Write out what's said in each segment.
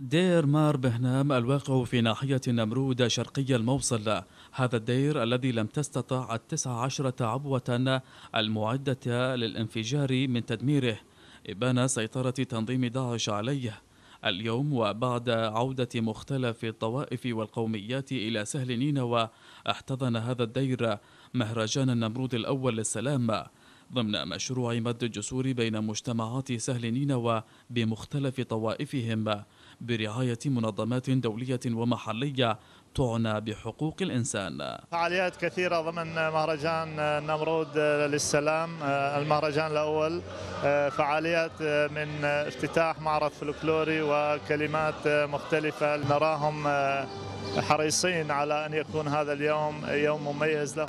دير مار بهنام الواقع في ناحية نمرود شرقي الموصل هذا الدير الذي لم تستطع التسع عشرة عبوة المعدة للانفجار من تدميره إبان سيطرة تنظيم داعش عليه اليوم وبعد عودة مختلف الطوائف والقوميات إلى سهل نينوى احتضن هذا الدير مهرجان النمرود الأول للسلام ضمن مشروع مد الجسور بين مجتمعات سهل نينوى بمختلف طوائفهم برعاية منظمات دولية ومحلية تعنى بحقوق الإنسان فعاليات كثيرة ضمن مهرجان نمرود للسلام المهرجان الأول فعاليات من افتتاح معرض فلكلوري وكلمات مختلفة نراهم حريصين على أن يكون هذا اليوم يوم مميز لهم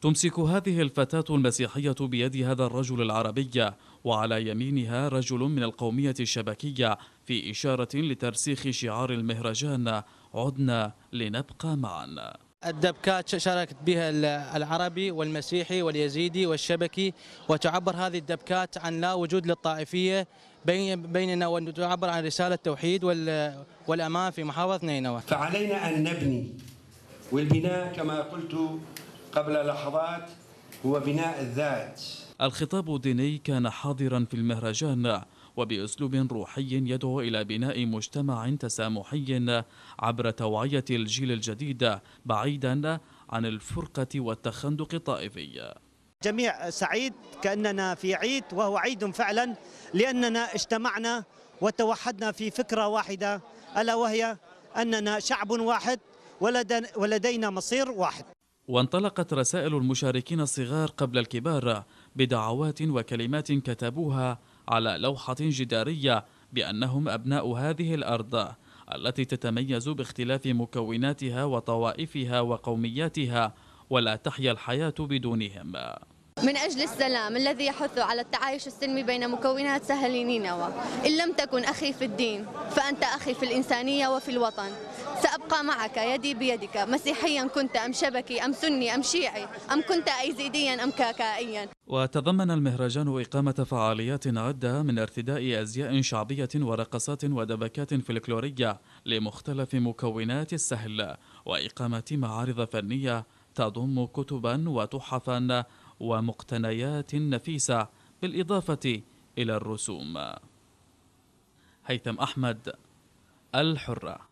تمسك هذه الفتاة المسيحية بيد هذا الرجل العربي وعلى يمينها رجل من القومية الشبكية في إشارة لترسيخ شعار المهرجان عدنا لنبقى معا الدبكات شاركت بها العربي والمسيحي واليزيدي والشبكي وتعبر هذه الدبكات عن لا وجود للطائفية بيننا وتعبر عن رسالة التوحيد والأمان في محافظة نينوى فعلينا أن نبني والبناء كما قلت قبل لحظات هو بناء الذات الخطاب الديني كان حاضرا في المهرجان وبأسلوب روحي يدعو إلى بناء مجتمع تسامحي عبر توعية الجيل الجديد بعيدا عن الفرقة والتخندق الطائفي جميع سعيد كأننا في عيد وهو عيد فعلا لأننا اجتمعنا وتوحدنا في فكرة واحدة ألا وهي أننا شعب واحد ولدينا مصير واحد وانطلقت رسائل المشاركين الصغار قبل الكبار بدعوات وكلمات كتبوها على لوحة جدارية بأنهم أبناء هذه الأرض التي تتميز باختلاف مكوناتها وطوائفها وقومياتها ولا تحيا الحياة بدونهم من أجل السلام الذي يحث على التعايش السلمي بين مكونات سهل نينوى إن لم تكن أخي في الدين فأنت أخي في الإنسانية وفي الوطن سأبقى معك يدي بيدك مسيحيا كنت أم شبكي أم سني أم شيعي أم كنت أيزيديا أم كاكائيا وتضمن المهرجان إقامة فعاليات عدة من ارتداء أزياء شعبية ورقصات ودبكات فلكلورية لمختلف مكونات السهل وإقامة معارض فنية تضم كتبا وتحفا ومقتنيات نفيسة بالإضافة إلى الرسوم هيثم أحمد الحرة